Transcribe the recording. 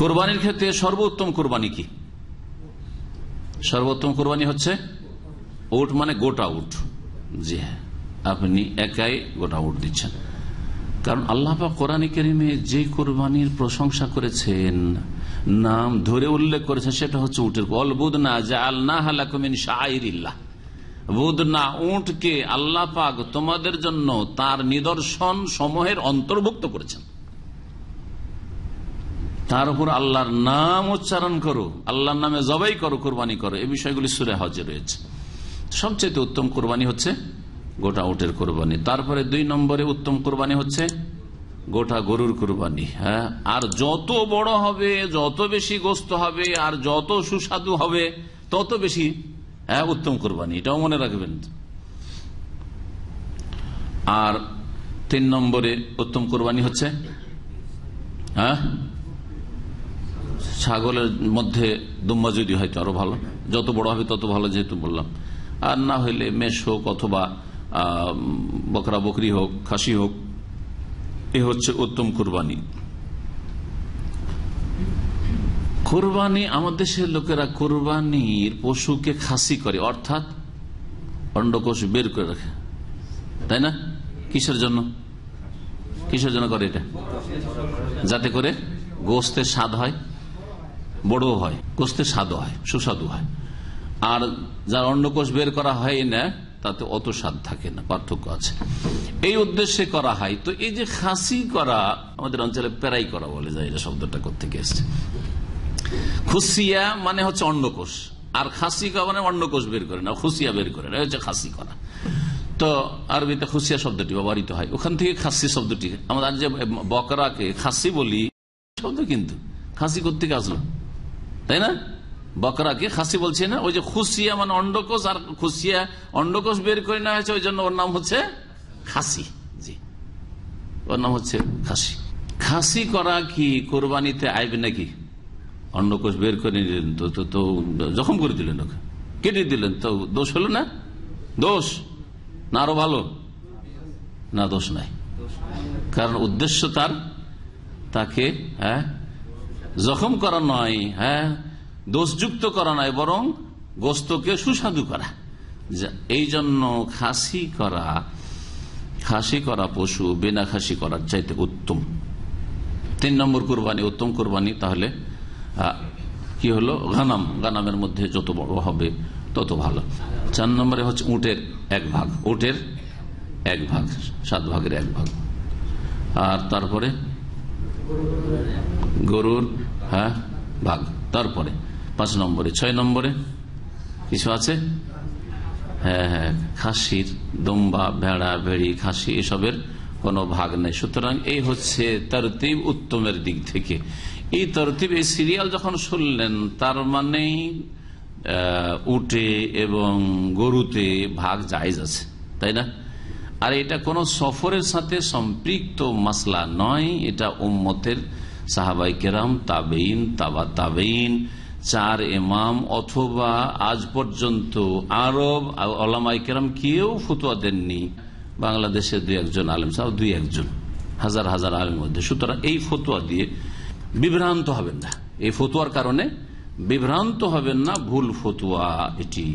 কোরবানির ক্ষেত্রে সর্বোত্তম কোরবানি কি সর্বোত্তম কোরবানি হচ্ছে ওট মানে গোটা উঠ জি হ্যাঁ আপনি একাই গোটা উঠ দিচ্ছেন কারণ আল্লাহ কোরআন কেরিমে যে কোরবানির প্রশংসা করেছেন নাম ধরে উল্লেখ করেছেন সেটা হচ্ছে উটের অল বুদনা যে আল্লাহ আলাকুমিন শাহরিল্লাহ বুদনা উঁটকে আল্লাহ পাক তোমাদের জন্য তার নিদর্শন সমূহের অন্তর্ভুক্ত করেছেন তার উপর আল্লাহর নাম উচ্চারণ করো আল্লাহর নামে জবাই করো কোরবানি করো এই বিষয়গুলি সুরে হজে রয়েছে সবচেয়ে উত্তম কোরবানি হচ্ছে গোটা উটের কোরবানি তারপরে দুই নম্বরে উত্তম কোরবানি হচ্ছে গোটা গরুর কোরবানি হ্যাঁ আর যত বড় হবে যত বেশি গোস্ত হবে আর যত সুস্বাদু হবে তত বেশি হ্যাঁ উত্তম কোরবানি এটাও মনে রাখবেন আর তিন নম্বরে উত্তম কোরবানি হচ্ছে হ্যাঁ ছাগলের মধ্যে দুম্বা যদি হয় তো আরো ভালো যত বড় হবে তত ভালো যেহেতু বললাম আর না হইলে মেষ হোক অথবা বকরা বকরি হোক খাসি হোক এ হচ্ছে উত্তম কুরবানি কোরবানি আমাদের দেশের লোকেরা কোরবানির পশুকে খাসি করে অর্থাৎ অন্ডকোষ বের করে রাখে তাই না কিসের জন্য কিসের জন্য করে এটা যাতে করে গোস্তের স্বাদ হয় বড় হয় কোষতে স্বাদও হয় সুস্বাদু হয় আর যার অন্নকোষ কোষ বের করা হয় না তাতে অত স্বাদ থাকে না পার্থক্য আছে এই উদ্দেশ্যে করা হয় তো এই যে খাসি করা আমাদের অঞ্চলে পেরাই করা বলে যায় এটা শব্দটা কোথেকে এসছে খুসিয়া মানে হচ্ছে অন্নকোষ আর খাসি করা মানে অন্নকোষ বের করে না খুসিয়া বের করে না হচ্ছে খাসি করা তো আরবিতে খুসিয়া শব্দটি ব্যবহৃত হয় ওখান থেকে খাসি শব্দটি আমাদের যে বকরাকে খাসি বলি শব্দ কিন্তু খাসি করতে আসলো তাই না বকরাকে খাসি বলছে না ওই যে খুসিয়া মানে অন্ডকোষ আর খুসিয়া অন্ডকোষ বের করে নেওয়া হয়েছে ওই জন্য ওর নাম হচ্ছে খাসি জি ওর নাম হচ্ছে খাসি খাসি করা কি কোরবানিতে আইবে নাকি অন্ডকোষ বের করে নিলেন তো তো জখম করে দিলেন ওকে কেটে দিলেন তো দোষ হলো না দোষ না আরো ভালো না দোষ নাই কারণ উদ্দেশ্য তার তাকে হ্যাঁ জখম করা নয় হ্যাঁ দোষযুক্ত করা নয় বরং গোস্তকে সুস্বাদু করা এই জন্য খাসি করা খাসি করা পশু বিনা খাসি করার চাইতে উত্তম তিন নম্বর কোরবানি উত্তম কোরবানি তাহলে কি হলো গানাম গানামের মধ্যে যত বড় হবে তত ভালো চার নম্বরে হচ্ছে উটের এক ভাগ উটের এক ভাগ সাত ভাগের এক ভাগ আর তারপরে গরুর হ্যাঁ ভাগ তারপরে পাঁচ নম্বরে ছয় নম্বরে কিছু আছে হ্যাঁ হ্যাঁ খাসির দম্বা ভেড়া ভেড়ি খাসি এসবের কোনো ভাগ নেই সুতরাং এই হচ্ছে তরতিব উত্তমের দিক থেকে এই তরতিব এই সিরিয়াল যখন শুনলেন তার মানেই উটে এবং গরুতে ভাগ জায়জ আছে তাই না আর এটা কোনো সফরের সাথে সম্পৃক্ত মাসলা নয় এটা উম্মতের সাহাবাই কেরাম তাবেইন তাবা তাবেইন চার এমাম অথবা আজ পর্যন্ত আরব আলামাই কেরাম কেউ ফতুয়া দেননি বাংলাদেশের দুই একজন আলেম সাহ দুই একজন হাজার হাজার আলমের মধ্যে সুতরাং এই ফতুয়া দিয়ে বিভ্রান্ত হবেন না এই ফতুয়ার কারণে বিভ্রান্ত হবেন না ভুল ফতুয়া এটি